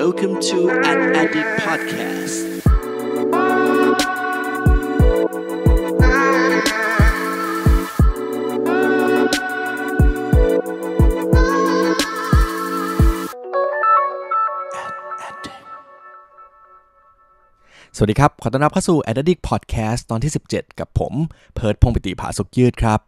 Welcome to an Addict Podcast สวัสดีครับ ขอต้อนรับเข้าสู่ Addict Podcast ตอนที่ 17 กับผม เพิร์ดพงปิติภาสุกยืดครับ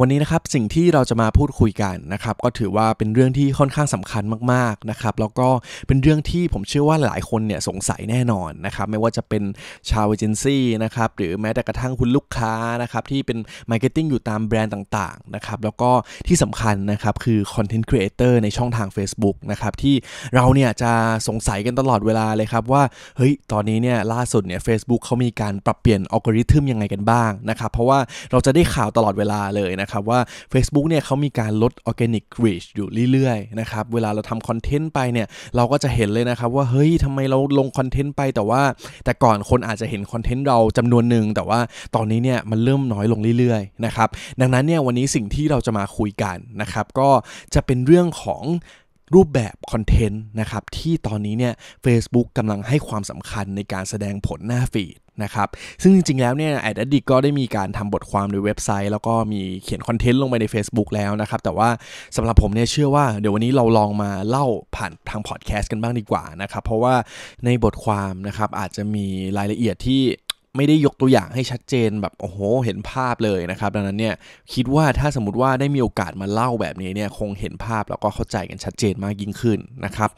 วันนี้นะครับสิ่งที่เราจะมาพูดคุยกันนะครับก็ถือว่าเป็นเรื่องที่ค่อนข้างสำคัญมากๆนะครับแล้วก็เป็นเรื่องที่ผมเชื่อว่าหลายคนเนี่ยสงสัยแน่นอนนะครับไม่ว่าจะเป็นชาวเอเจนซี่นะครับหรือแม้แต่กระทั่งคุณลูกค้านะครับที่เป็นมาร์เก็ตติ้งอยู่ตามแบรนด์ต่างๆนะครับแล้วก็ที่สำคัญนะครับคือคอนเทนต์ครีเอเตอร์ในช่องทาง Facebook นะครับที่เราเนี่ยจะสงสัยกันตลอดเวลาเลยครับว่าเฮ้ยตอนนี้เนี่ยล่าสุดเนี่ยเฟซบุ๊กเขามีการปรับเปลี่ยนอัลกอริทึมยังไงกันบ้างนะครับเพราะว่าเราจะได้ข่าวตลอดเวลาเลยเลยนะครับว่า Facebook เนี่ยเขามีการลด Organic Reach อยู่เรื่อยๆนะครับเวลาเราทำคอนเทนต์ไปเนี่ยเราก็จะเห็นเลยนะครับว่าเฮ้ยทำไมเราลงคอนเทนต์ไปแต่ว่า แต่ก่อนคนอาจจะเห็นคอนเทนต์เราจำนวนหนึ่ง แต่ว่าตอนนี้เนี่ยมันเริ่มน้อยลงเรื่อยๆนะครับดังนั้นเนี่ยวันนี้สิ่งที่เราจะมาคุยกันนะครับก็จะเป็นเรื่องของรูปแบบคอนเทนต์นะครับที่ตอนนี้เนี่ย Facebook กำลังให้ความสำคัญในการแสดงผลหน้าฟีดนะครับ ซึ่งจริงๆ แล้วเนี่ยแอดดิกก็ได้มีการทำบทความในเว็บไซต์ แล้วก็มีเขียนคอนเทนต์ลงไปใน Facebook แล้วนะครับ แต่ว่าสำหรับผมเนี่ยเชื่อว่า เดี๋ยววันนี้เราลองมาเล่าผ่านทางพอดแคสต์กันบ้างดีกว่านะครับ เพราะว่าในบทความนะครับอาจจะมีรายละเอียดที่ไม่ได้ยกตัวอย่างให้ชัดเจนแบบโอ้โห เห็นภาพเลยนะครับดังนั้นเนี่ยคิดว่าถ้าสมมติว่าได้มีโอกาสมาเล่าแบบนี้เนี่ยคงเห็นภาพแล้วก็เข้าใจกันชัดเจนมากยิ่งขึ้นนะครับ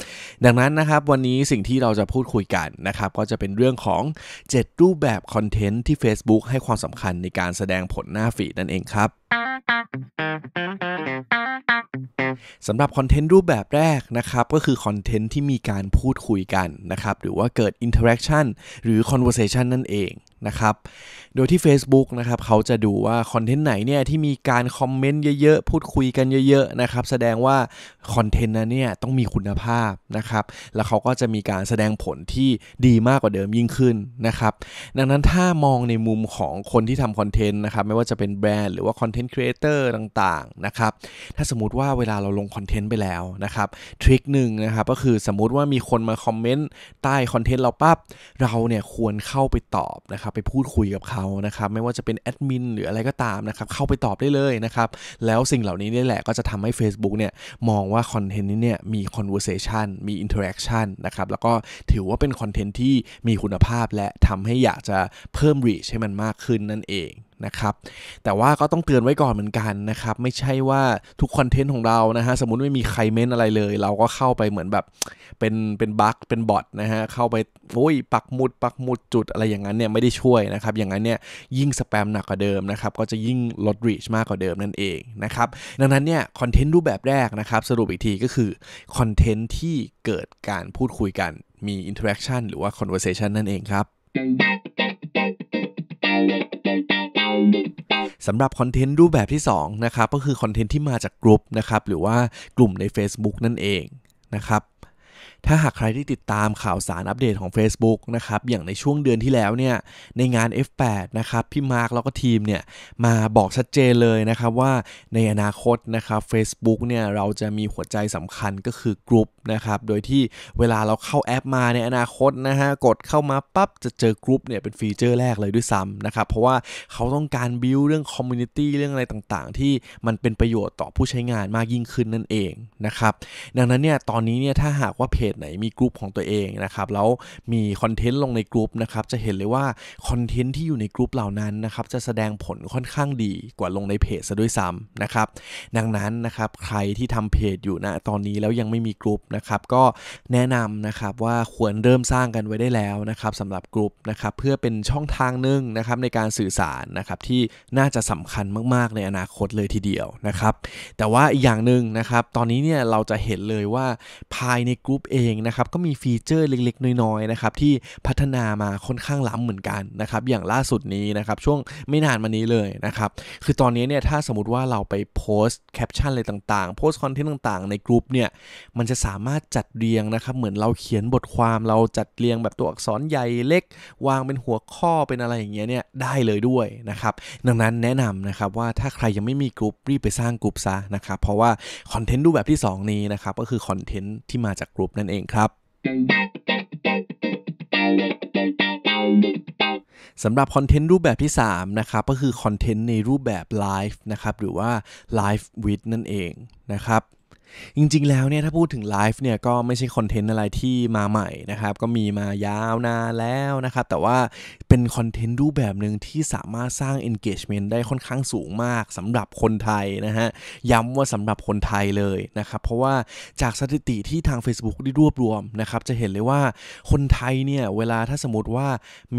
ดังนั้นนะครับ วันนี้สิ่งที่เราจะพูดคุยกันนะครับ ก็จะเป็นเรื่องของ 7 รูปแบบคอนเทนต์ที่ Facebook ให้ความสำคัญในการแสดงผลหน้าฟีดนั่นเองครับสำหรับคอนเทนต์รูปแบบแรกนะครับก็คือคอนเทนต์ที่มีการพูดคุยกันนะครับหรือว่าเกิดอินเทอร์แอคชั่นหรือคอนเวอร์เซชันนั่นเองนะครับ โดยที่ Facebook นะครับเขาจะดูว่าคอนเทนต์ไหนเนี่ยที่มีการคอมเมนต์เยอะๆ พูดคุยกันเยอะ ๆนะครับ แสดงว่าคอนเทนต์นั้นเนี่ยต้องมีคุณภาพนะครับ แล้วเขาก็จะมีการแสดงผลที่ดีมากกว่าเดิมยิ่งขึ้นนะครับ ดังนั้นถ้ามองในมุมของคนที่ทำคอนเทนต์นะครับไม่ว่าจะเป็นแบรนด์หรือว่าคอนเทนต์ครีเอเตอร์ต่างๆนะครับ ถ้าสมมติว่าเวลาเราลงคอนเทนต์ไปแล้วนะครับ ทริคหนึ่งนะครับก็คือสมมติว่ามีคนมาคอมเมนต์ใต้คอนเทนต์เราปั๊บ เราเนี่ยควรเข้าไปตอบนะครับไปพูดคุยกับเขานะครับไม่ว่าจะเป็นแอดมินหรืออะไรก็ตามนะครับเข้าไปตอบได้เลยนะครับ แล้วสิ่งเหล่านี้นี่แหละก็จะทำให้ Facebook เนี่ยมองว่าคอนเทนต์นี้เนี่ยมี conversation มี interaction นะครับแล้วก็ถือว่าเป็นคอนเทนต์ที่มีคุณภาพและทำให้อยากจะเพิ่ม reach ให้มันมากขึ้นนั่นเองนะครับแต่ว่าก็ต้องเตือนไว้ก่อนเหมือนกันนะครับไม่ใช่ว่าทุกคอนเทนต์ของเรานะฮะสมมติไม่มีใครเม้นอะไรเลย เราก็เข้าไปเหมือนแบบเป็นเป็นบั๊กเป็นบอทนะฮะเข้าไปโอ้ยปักหมุดปักหมุดจุดอะไรอย่างนั้นเนี่ยไม่ได้ช่วยนะครับอย่างนั้นเนี่ยยิ่งสแปมหนักกว่าเดิมนะครับก็จะยิ่งลดรีชมากกว่าเดิมนั่นเองนะครับดังนั้นเนี่ยคอนเทนต์รูปแบบแรกนะครับสรุปอีกทีก็คือคอนเทนต์ที่เกิดการพูดคุยกันมีอินทอร์แอคชั่นหรือว่าอนเวอร์เซชันนั่นเองครับสำหรับคอนเทนต์รูปแบบที่ 2 นะครับ ก็คือคอนเทนต์ที่มาจากกลุ่มนะครับ หรือว่ากลุ่มใน Facebook นั่นเองนะครับถ้าหากใครที่ติดตามข่าวสารอัปเดตของ Facebook นะครับอย่างในช่วงเดือนที่แล้วเนี่ยในงาน F8 นะครับพี่มาร์กแล้วก็ทีมเนี่ยมาบอกชัดเจนเลยนะครับว่าในอนาคตนะครับเ a c e b o o k เนี่ยเราจะมีหัวใจสำคัญก็คือกลุ่มนะครับโดยที่เวลาเราเข้าแอปมาในอนาคตนะฮะกดเข้ามาปั๊บจะเจอกลุ่มเนี่ยเป็นฟีเจอร์แรกเลยด้วยซ้ำนะครับเพราะว่าเขาต้องการบิวเรื่องคอมมูนิตี้เรื่องอะไรต่างๆ ที่มันเป็นประโยชน์ต่อผู้ใช้งานมากยิ่งขึ้นนั่นเองนะครับดังนั้นเนี่ยตอนนี้เนี่ยถ้าหากว่าเพจจไหนมีกลุ่มของตัวเองนะครับแล้วมีคอนเทนต์ลงในกลุ่มนะครับจะเห็นเลยว่าคอนเทนต์ที่อยู่ในกลุ่มเหล่านั้นนะครับจะแสดงผลค่อนข้างดีกว่าลงในเพจซะด้วยซ้ำนะครับดังนั้นนะครับใครที่ทำเพจอยู่นะตอนนี้แล้วยังไม่มีกลุ่มนะครับก็แนะนำนะครับว่าควรเริ่มสร้างกันไว้ได้แล้วนะครับสำหรับกลุ่มนะครับเพื่อเป็นช่องทางหนึ่งนะครับในการสื่อสารนะครับที่น่าจะสำคัญมากๆ ในอนาคตเลยทีเดียวนะครับ แต่ว่าอีกอย่างหนึ่งนะครับตอนนี้เนี่ยเราจะเห็นเลยว่าภายในกลุ่มเององนะครับก็มีฟีเจอร์เล็กๆ น้อยๆนะครับที่พัฒนามาค่อนข้างล้ำเหมือนกันนะครับอย่างล่าสุดนี้นะครับช่วงไม่นานมานี้เลยนะครับคือตอนนี้เนี่ยถ้าสมมติว่าเราไปโพสต์แคปชั่นอะไรต่างๆ โพสต์คอนเทนต์ต่าง ๆ ในกลุ่มเนี่ยมันจะสามารถจัดเรียงนะครับเหมือนเราเขียนบทความเราจัดเรียงแบบตัวอักษรใหญ่เล็ก วางเป็นหัวข้อเป็นอะไรอย่างเงี้ยเนี่ยได้เลยด้วยนะครับดังนั้นแนะนำนะครับว่าถ้าใครยังไม่มีกลุ่มรีบไปสร้างกลุ่มซะนะครับเพราะว่าคอนเทนต์รูปแบบที่ 2 นี้นะครับก็คือคอนเทนต์ที่มาจากกลุ่มนั่นเองเองครับสำหรับคอนเทนต์รูปแบบที่ 3 นะครับ ก็คือคอนเทนต์ในรูปแบบไลฟ์นะครับ หรือว่าไลฟ์วิดนั่นเองนะครับจริงๆ แล้วเนี่ยถ้าพูดถึงไลฟ์เนี่ยก็ไม่ใช่คอนเทนต์อะไรที่มาใหม่นะครับก็มีมายาวนานแล้วนะครับ แต่ว่าเป็นคอนเทนต์รูปแบบหนึ่งที่สามารถสร้าง engagement ได้ค่อนข้างสูงมากสำหรับคนไทยนะฮะ ย้ำว่าสำหรับคนไทยเลยนะครับ เพราะว่าจากสถิติที่ทาง Facebook ได้รวบรวมนะครับ จะเห็นเลยว่าคนไทยเนี่ยเวลาถ้าสมมติว่า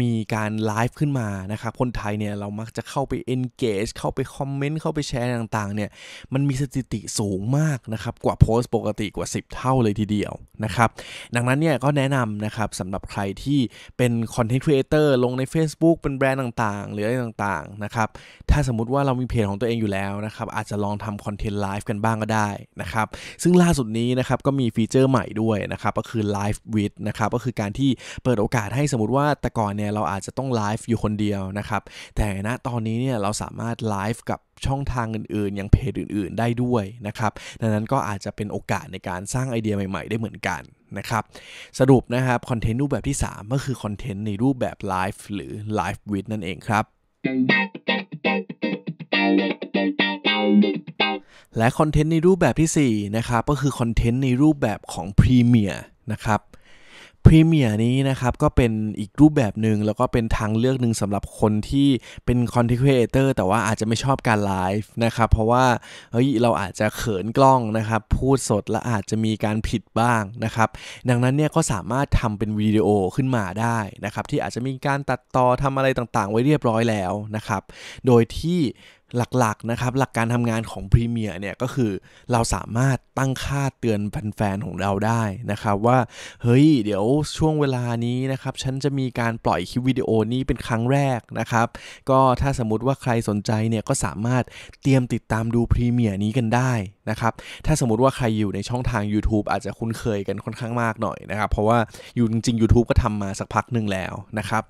มีการไลฟ์ขึ้นมานะครับคนไทยเนี่ยเรามักจะเข้าไป engage เข้าไปคอมเมนต์เข้าไปแชร์ต่างๆ เนี่ยมันมีสถิติสูงมากนะครับกว่าโพสต์ปกติกว่า 10 เท่าเลยทีเดียวนะครับดังนั้นเนี่ยก็แนะนำนะครับสำหรับใครที่เป็นคอนเทนต์ครีเอเตอร์ลงใน Facebook เป็นแบรนด์ต่างๆ หรืออะไรต่างๆนะครับถ้าสมมติว่าเรามีเพจของตัวเองอยู่แล้วนะครับอาจจะลองทำคอนเทนต์ไลฟ์กันบ้างก็ได้นะครับซึ่งล่าสุดนี้นะครับก็มีฟีเจอร์ใหม่ด้วยนะครับก็คือไลฟ์วิดนะครับก็คือการที่เปิดโอกาสให้สมมติว่าแต่ก่อนเนี่ยเราอาจจะต้องไลฟ์อยู่คนเดียวนะครับแต่ณตอนนี้เนี่ยเราสามารถไลฟ์กับช่องทางอื่น ๆ อย่างเพจอื่นๆ ได้ด้วยนะครับ ดังนั้นก็อาจจะเป็นโอกาสในการสร้างไอเดียใหม่ๆ ได้เหมือนกันนะครับ สรุปนะครับคอนเทนต์รูปแบบที่ 3 ก็คือคอนเทนต์ในรูปแบบไลฟ์หรือไลฟ์วิดนั่นเองครับ และคอนเทนต์ในรูปแบบที่ 4 นะครับ ก็คือคอนเทนต์ในรูปแบบของพรีเมียร์นะครับพรีเมียร์นี้นะครับก็เป็นอีกรูปแบบหนึ่งแล้วก็เป็นทางเลือกหนึ่งสำหรับคนที่เป็นคอนเทนต์ครีเอเตอร์แต่ว่าอาจจะไม่ชอบการไลฟ์นะครับเพราะว่าเฮ้ยเราอาจจะเขินกล้องนะครับพูดสดและอาจจะมีการผิดบ้างนะครับดังนั้นเนี่ยก็สามารถทำเป็นวิดีโอขึ้นมาได้นะครับที่อาจจะมีการตัดต่อทำอะไรต่างๆ ไว้เรียบร้อยแล้วนะครับโดยที่หลักๆนะครับหลักการทำงานของพรีเมียร์เนี่ยก็คือเราสามารถตั้งค่าเตือนแฟนๆของเราได้นะครับว่า เฮ้ยเดี๋ยวช่วงเวลานี้นะครับฉันจะมีการปล่อยคลิปวิดีโอนี้เป็นครั้งแรกนะครับก็ถ้าสมมติว่าใครสนใจเนี่ยก็สามารถเตรียมติดตามดูพรีเมียร์นี้กันได้นะครับถ้าสมมติว่าใครอยู่ในช่องทาง YouTube อาจจะคุ้นเคยกันค่อนข้างมากหน่อยนะครับ เพราะว่าอยู่จริงๆ YouTube ก็ทำมาสักพักหนึ่งแล้วนะครับ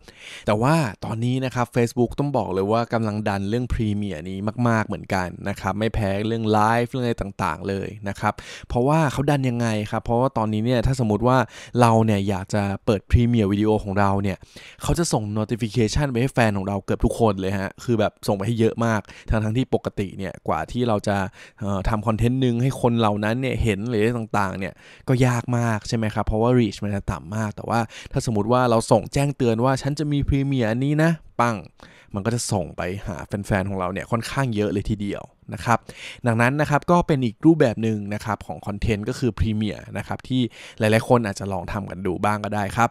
แต่ว่าตอนนี้นะครับ Facebook ต้องบอกเลยว่ากำลังดันเรื่องรีเมียร์นี้มากๆ เหมือนกันนะครับไม่แพ้เรื่องไลฟ์เรื่องอะไรต่างๆ เลยนะครับเพราะว่าเขาดันยังไงครับเพราะว่าตอนนี้เนี่ยถ้าสมมติว่าเราเนี่ยอยากจะเปิดพรีเมียร์วิดีโอของเราเนี่ยเขาจะส่ง notification ไปให้แฟนของเราเกือบทุกคนเลยฮะคือแบบส่งไปให้เยอะมากทั้งั้งที่ปกติเนี่ยกว่าที่เราจะทำคอนเทนต์นึงให้คนเหล่านั้นเนี่ยเห็นหรืออะไรต่างๆเนี่ยก็ยากมากใช่ไหมครับเพราะว่า reach มันจะต่ำมาก แต่ว่าถ้าสมมติว่าเราส่งแจ้งเตือนว่า ฉันจะมีพรีเมียร์อันนี้นะปังมันก็จะส่งไปหาแฟนๆของเราเนี่ยค่อนข้างเยอะเลยทีเดียวนะครับ ดังนั้นนะครับก็เป็นอีกรูปแบบหนึ่งนะครับของคอนเทนต์ก็คือพรีเมียร์นะครับที่หลายๆคนอาจจะลองทำกันดูบ้างก็ได้ครับ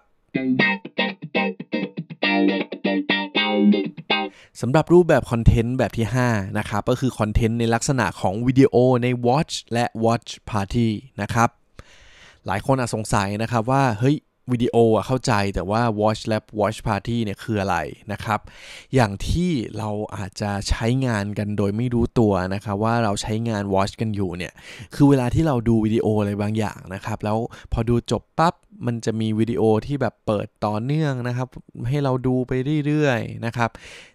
สำหรับรูปแบบคอนเทนต์แบบที่5นะครับก็คือคอนเทนต์ในลักษณะของวิดีโอใน Watch และ Watch Party นะครับหลายคนอาจสงสัยนะครับว่าเฮ้ยวิดีโออะเข้าใจแต่ว่า Watch Lab Watch Party เนี่ยคืออะไรนะครับ อย่างที่เราอาจจะใช้งานกันโดยไม่รู้ตัวนะครับว่าเราใช้งาน Watch กันอยู่เนี่ยคือเวลาที่เราดูวิดีโออะไรบางอย่างนะครับ แล้ว พอดูจบปับ๊บมันจะมีวิดีโอที่แบบเปิดต่อเนื่องนะครับ ให้เราดูไปเรื่อยๆนะครับ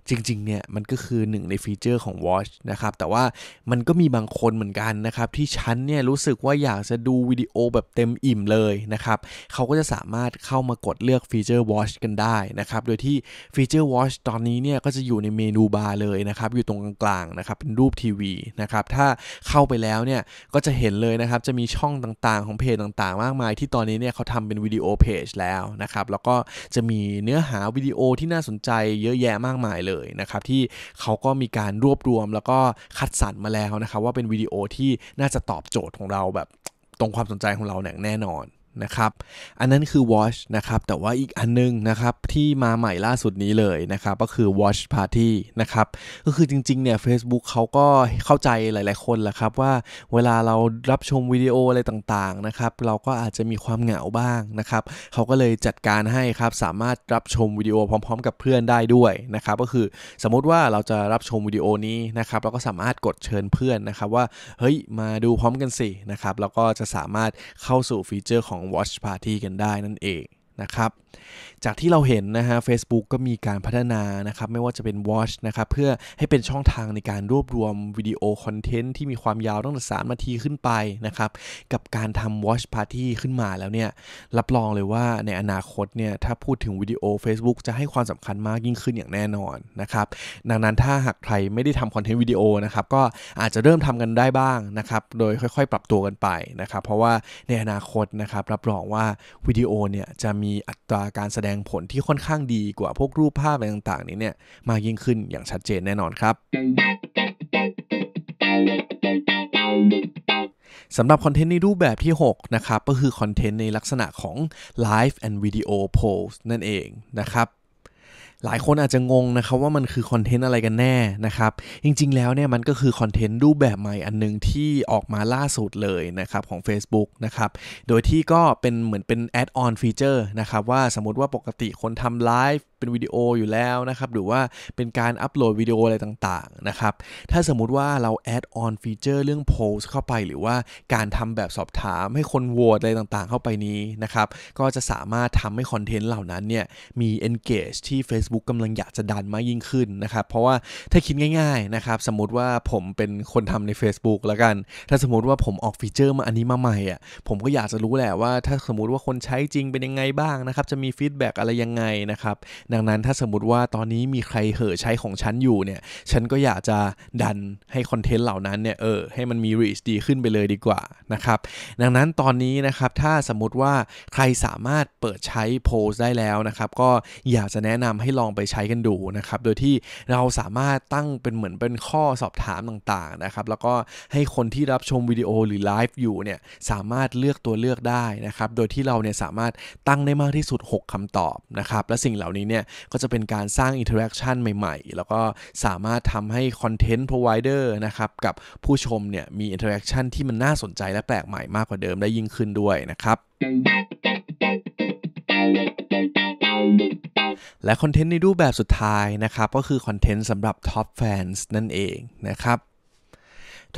จริงๆเนี่ยมันก็คือหนึ่งในฟีเจอร์ของ Watch นะครับแต่ว่ามันก็มีบางคนเหมือนกันนะครับที่ฉันเนี่ยรู้สึกว่าอยากจะดูวิดีโอแบบเต็มอิ่มเลยนะครับเขาก็จะสามารถารถเข้ามากดเลือกฟีเจอร์ Watch กันได้นะครับโดยที่ฟีเจอร์ Watch ตอนนี้เนี่ยก็จะอยู่ในเมนูบาร์เลยนะครับอยู่ตรงกลางๆนะครับเป็นรูปทีวีนะครับถ้าเข้าไปแล้วเนี่ยก็จะเห็นเลยนะครับจะมีช่องต่างๆของเพจต่างๆ มากมาย ที่ตอนนี้เนี่ยเขาทำเป็นวิดีโอเพจแล้วนะครับแล้วก็จะมีเนื้อหาวิดีโอที่น่าสนใจเยอะแยะมากมายเลยนะครับที่เขาก็มีการรวบรวมแล้วก็คัดสรรมาแล้วนะครับว่าเป็นวิดีโอที่น่าจะตอบโจทย์ของเราแบบตรงความสนใจของเรา่แน่นอนนะครับ อันนั้นคือ Watch นะครับ แต่ว่าอีกอันนึงนะครับที่มาใหม่ล่าสุดนี้เลยนะครับก็คือ Watch Party นะครับก็คือจริงๆเนี่ย Facebook เขาก็เข้าใจหลายๆคนแหละครับว่าเวลาเรารับชมวิดีโออะไรต่างๆนะครับเราก็อาจจะมีความเหงาบ้างนะครับเขาก็เลยจัดการให้ครับสามารถรับชมวิดีโอพร้อมๆกับเพื่อนได้ด้วยนะครับก็คือสมมติว่าเราจะรับชมวิดีโอนี้นะครับเราก็สามารถกดเชิญเพื่อนนะครับว่าเฮ้ยมาดูพร้อมกันสินะครับแล้วก็จะสามารถเข้าสู่ฟีเจอร์ของของ Watch Party กันได้นั่นเองนะครับจากที่เราเห็นนะฮะ Facebook ก็มีการพัฒนานะครับไม่ว่าจะเป็น Watch นะครับเพื่อให้เป็นช่องทางในการรวบรวมวิดีโอคอนเทนต์ที่มีความยาวตั้งแต่สามนาทีขึ้นไปนะครับกับการทำ Watch Party ขึ้นมาแล้วเนี่ยรับรองเลยว่าในอนาคตเนี่ยถ้าพูดถึงวิดีโอ Facebook จะให้ความสำคัญมากยิ่งขึ้นอย่างแน่นอนนะครับดังนั้นถ้าหากใครไม่ได้ทำคอนเทนต์วิดีโอนะครับก็อาจจะเริ่มทำกันได้บ้างนะครับโดยค่อยๆ ปรับตัวกันไปนะครับเพราะว่าในอนาคตนะครับรับรองว่าวิดีโอเนี่ยจะมีอัตราราการแสดงผลที่ค่อนข้างดีกว่าพวกรูปภาพอะไรต่างๆ นี้เนี่ยมากยิ่งขึ้นอย่างชัดเจนแน่นอนครับสำหรับคอนเทนต์ในรูปแบบที่ 6 นะครับก็คือคอนเทนต์ในลักษณะของ Live and Video p o s สนั่นเองนะครับหลายคนอาจจะงงนะครับว่ามันคือคอนเทนต์อะไรกันแน่นะครับจริงๆ แล้วเนี่ยมันก็คือคอนเทนต์รูปแบบใหม่อันนึงที่ออกมาล่าสุดเลยนะครับของ Facebook นะครับโดยที่ก็เป็นเหมือนเป็นแอดออนฟีเจอร์นะครับว่าสมมติว่าปกติคนทำไลฟ์เป็นวิดีโออยู่แล้วนะครับ หรือว่าเป็นการอัปโหลดวิดีโออะไรต่างๆนะครับถ้าสมมติว่าเราแอดออนฟีเจอร์เรื่องโพสเข้าไปหรือว่าการทำแบบสอบถามให้คนโหวตอะไรต่างๆเข้าไปนี้นะครับก็จะสามารถทำให้คอนเทนต์เหล่านั้นเนี่ยมี engage ที่ Facebook Facebook กำลังอยากจะดันมากยิ่งขึ้นนะครับ เพราะว่าถ้าคิดง่ายๆนะครับสมมติว่าผมเป็นคนทำใน Facebook แล้วกัน ถ้าสมมติว่าผมออกฟีเจอร์มาอันนี้มาใหม่อ่ะ ผมก็อยากจะรู้แหละว่า ถ้าสมมติว่าคนใช้จริงเป็นยังไงบ้างนะครับ จะมีฟีดแบ็กอะไรยังไงนะครับ ดังนั้นถ้าสมมติว่าตอนนี้มีใครเห่อใช้ของฉันอยู่เนี่ย ฉันก็อยากจะดันให้คอนเทนต์เหล่านั้นเนี่ยเออให้มันมีรีชดีขึ้นไปเลยดีกว่านะครับ ดังนั้นตอนนี้นะครับถ้าสมมติว่าใครสามารถเปิดใช้โพสได้แล้วนะครับก็อยากจะแนะนาให้ลลองไปใช้กันดูนะครับ โดยที่เราสามารถตั้งเป็นเหมือนเป็นข้อสอบถามต่างๆนะครับ แล้วก็ให้คนที่รับชมวิดีโอหรือไลฟ์อยู่เนี่ยสามารถเลือกตัวเลือกได้นะครับ โดยที่เราเนี่ยสามารถตั้งได้มากที่สุด 6 คำตอบนะครับ และสิ่งเหล่านี้เนี่ยก็จะเป็นการสร้างอินเทอร์แอคชั่นใหม่ๆ แล้วก็สามารถทำให้คอนเทนต์พรอไวเดอร์นะครับกับผู้ชมเนี่ยมีอินเทอร์แอคชั่นที่มันน่าสนใจและแปลกใหม่มากกว่าเดิมได้ยิ่งขึ้นด้วยนะครับและคอนเทนต์ในรูปแบบสุดท้ายนะครับ ก็คือคอนเทนต์สำหรับท็อปแฟนส์นั่นเองนะครับ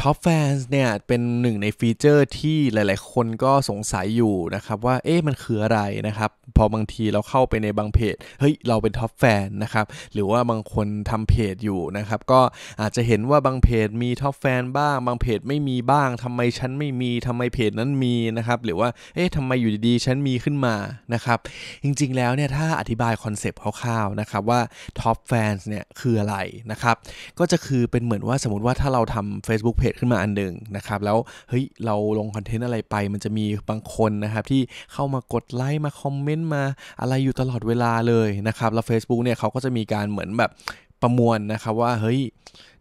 Top Fans เนี่ยเป็นหนึ่งในฟีเจอร์ที่หลายๆคนก็สงสัยอยู่นะครับว่าเอ๊ะมันคืออะไรนะครับพอบางทีเราเข้าไปในบางเพจเฮ้ยเราเป็น Top Fan นะครับหรือว่าบางคนทำเพจอยู่นะครับก็อาจจะเห็นว่าบางเพจมี Top Fan บ้างบางเพจไม่มีบ้างทำไมฉันไม่มีทำไมเพจนั้นมีนะครับหรือว่าเอ๊ะทำไมอยู่ดีๆฉันมีขึ้นมานะครับจริงๆแล้วเนี่ยถ้าอธิบายคอนเซปต์คร่าวๆนะครับว่า Top Fans เนี่ยคืออะไรนะครับก็จะคือเป็นเหมือนว่าสมมติว่าถ้าเราทำ Facebook พจขึ้นมาอันหนึ่งนะครับ แล้วเฮ้ยเราลงคอนเทนต์อะไรไปมันจะมีบางคนนะครับ ที่เข้ามากดไลค์มาคอมเมนต์มาอะไรอยู่ตลอดเวลาเลยนะครับ แล้ว Facebook เนี่ยเขาก็จะมีการเหมือนแบบประมวลนะครับ ว่าเฮ้ย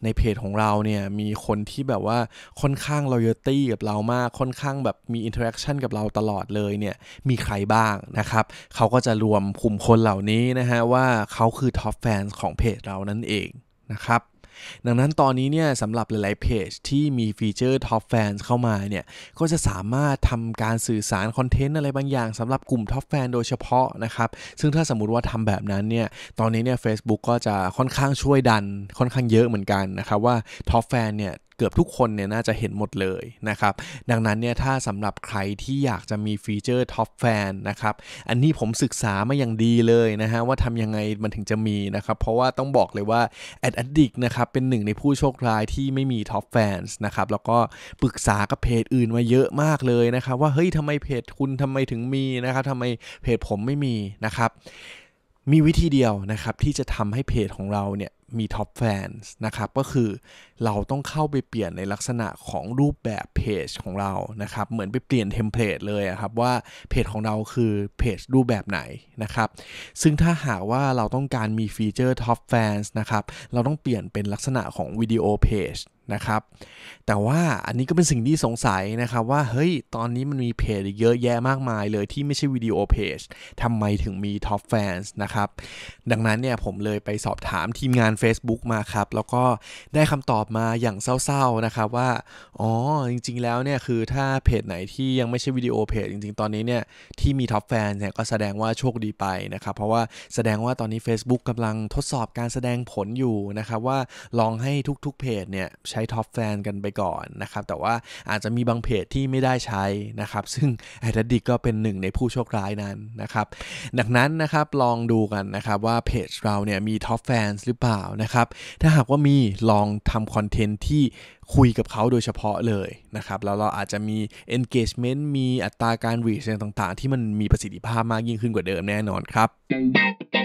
ในเพจของเราเนี่ยมีคนที่แบบว่าค่อนข้างรอยตี้กับเรามากค่อนข้างแบบมีอินเทอร์แอคชั่นกับเราตลอดเลยเนี่ยมีใครบ้างนะครับเขาก็จะรวมกลุ่มคนเหล่านี้นะฮะว่าเขาคือท็อปแฟนของเพจเรานั่นเองนะครับดังนั้นตอนนี้เนี่ยสำหรับหลายๆเพจที่มีฟีเจอร์ Top Fans เข้ามาเนี่ย ก็จะสามารถทำการสื่อสารคอนเทนต์อะไรบางอย่างสำหรับกลุ่ม Top Fan โดยเฉพาะนะครับ ซึ่งถ้าสมมติว่าทำแบบนั้นเนี่ย ตอนนี้เนี่ย Facebook ก็จะค่อนข้างช่วยดันค่อนข้างเยอะเหมือนกันนะครับว่า Top Fan เนี่ยกือบทุกคนเนี่ยน่าจะเห็นหมดเลยนะครับดังนั้นเนี่ยถ้าสำหรับใครที่อยากจะมีฟีเจอร์ท็อปแฟนนะครับอันนี้ผมศึกษามาอย่างดีเลยนะฮะว่าทำยังไงมันถึงจะมีนะครับเพราะว่าต้องบอกเลยว่า Ad ด d ิกนะครับเป็นหนึ่งในผู้โชคร้ายที่ไม่มีท็อปแฟนนะครับแล้วก็ปรึกษากับเพจอื่นมาเยอะมากเลยนะครับว่าเฮ้ยทำไมเพจคุณทำไมถึงมีนะครับทำไมเพจผมไม่มีนะครับมีวิธีเดียวนะครับที่จะทำให้เพจของเราเนี่ยมีท็อปแฟนนะครับก็คือเราต้องเข้าไปเปลี่ยนในลักษณะของรูปแบบเพจของเรานะครับเหมือนไปเปลี่ยนเทมเพลตเลยครับว่าเพจของเราคือเพจรูปแบบไหนนะครับซึ่งถ้าหากว่าเราต้องการมีฟีเจอร์ท็อปแฟนนะครับเราต้องเปลี่ยนเป็นลักษณะของวิดีโอเพจนะครับแต่ว่าอันนี้ก็เป็นสิ่งที่สงสัยนะครับว่า เฮ้ยตอนนี้มันมีเพจเยอะแยะมากมายเลยที่ไม่ใช่วิดีโอเพจทำไมถึงมีท็อปแฟนส์นะครับดังนั้นเนี่ยผมเลยไปสอบถามทีมงาน Facebook มาครับ แล้วก็ได้คำตอบมาอย่างเศร้าๆนะครับว่า อ๋อ จริงๆแล้วเนี่ย คือถ้าเพจไหนที่ยังไม่ใช่วิดีโอเพจ จริงๆ ตอนนี้เนี่ยที่มีท็อปแฟนเนี่ยก็แสดงว่าโชคดีไปนะครับเพราะว่าแสดงว่าตอนนี้ Facebook กำลังทดสอบการแสดงผลอยู่นะครับว่าลองให้ทุกๆเพจเนี่ยใช้ช้ท็อปแฟนกันไปก่อนนะครับแต่ว่าอาจจะมีบางเพจที่ไม่ได้ใช้นะครับซึ่งไอทัดดิกก็เป็นหนึ่ง ในผู้โชคร้ายนั้นนะครับดังนั้นนะครับลองดูกันนะครับว่าเพจเราเนี่ยมีท็อปแฟนหรือเปล่านะครับ ถ้าหากว่ามีลองทำคอนเทนต์ที่คุยกับเขาโดยเฉพาะเลยนะครับแล้วเราอาจจะมี engagement มีอัตราการ reach ต่างๆ ที่มันมีประสิทธิภาพมากยิ่งขึ้นกว่าเดิมแน่นอนครับ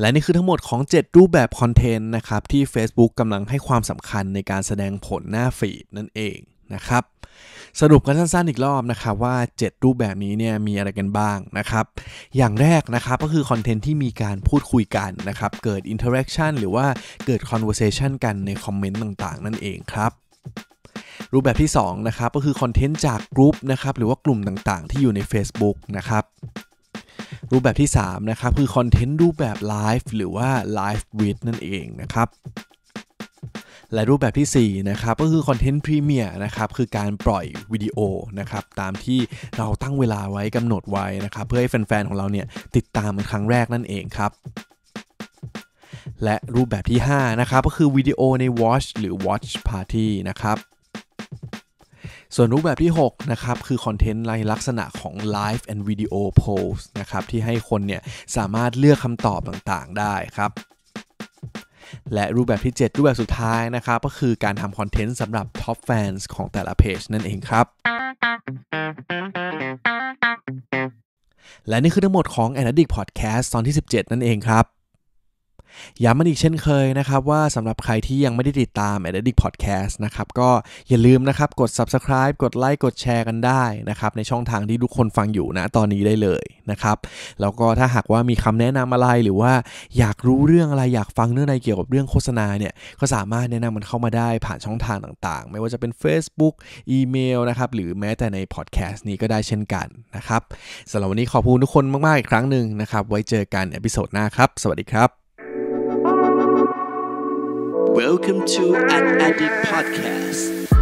และนี่คือทั้งหมดของ 7 รูปแบบคอนเทนต์นะครับที่ Facebook กำลังให้ความสำคัญในการแสดงผลหน้าฟีดนั่นเองนะครับ สรุปกันสั้นๆอีกรอบนะครับว่า 7 รูปแบบนี้เนี่ยมีอะไรกันบ้างนะครับ อย่างแรกนะครับก็คือคอนเทนต์ที่มีการพูดคุยกันนะครับเกิดอินเทอร์แอคชั่นหรือว่าเกิดคอนเวอร์เซชันกันในคอมเมนต์ต่างๆ นั่นเองครับ รูปแบบที่2นะครับก็คือคอนเทนต์จากกลุ่มนะครับหรือว่ากลุ่มต่างๆ ที่อยู่ใน Facebook นะครับรูปแบบที่3นะครับคือคอนเทนต์รูปแบบไลฟ์หรือว่าไลฟ์วิดนั่นเองนะครับ และรูปแบบที่ 4 นะครับก็คือคอนเทนต์พรีเมียร์นะครับคือการปล่อยวิดีโอนะครับ ตามที่เราตั้งเวลาไว้กำหนดไว้นะครับ เพื่อให้แฟน ๆ ของเราเนี่ยติดตามเป็นครั้งแรกนั่นเองครับ และรูปแบบที่ 5 นะครับก็คือวิดีโอใน Watch หรือ Watch Party นะครับส่วนรูปแบบที่6นะครับคือคอนเทนต์ในลักษณะของ Live and Video Polls นะครับที่ให้คนเนี่ยสามารถเลือกคำตอบต่างๆได้ครับ และรูปแบบที่ 7 รูปแบบสุดท้ายนะครับก็คือการทำคอนเทนต์สำหรับท็อปแฟนส์ของแต่ละเพจนั่นเองครับและนี่คือทั้งหมดของ a n a d i c t Podcast ตอนที่ 17 นั่นเองครับย้ำมันอีกเช่นเคยนะครับ ว่าสำหรับใครที่ยังไม่ได้ติดตาม Addict Podcast นะครับก็อย่าลืมนะครับกด subscribe กดไลค์กดแชร์กันได้นะครับในช่องทางที่ทุกคนฟังอยู่นะตอนนี้ได้เลยนะครับแล้วก็ถ้าหากว่ามีคำแนะนำอะไรหรือว่าอยากรู้เรื่องอะไรอยากฟังเรื่องอะไรเกี่ยวกับเรื่องโฆษณาเนี่ยก็สามารถแนะนำมันเข้ามาได้ผ่านช่องทางต่างๆ ไม่ว่าจะเป็น Facebook อีเมลนะครับหรือแม้แต่ใน podcast นี้ก็ได้เช่นกันนะครับสำหรับวันนี้ขอบคุณทุกคนมากๆอีกครั้งหนึ่งนะครับไว้เจอกันอพิโซดหน้าครับสวัสดีครับ Welcome to an Addict Podcast.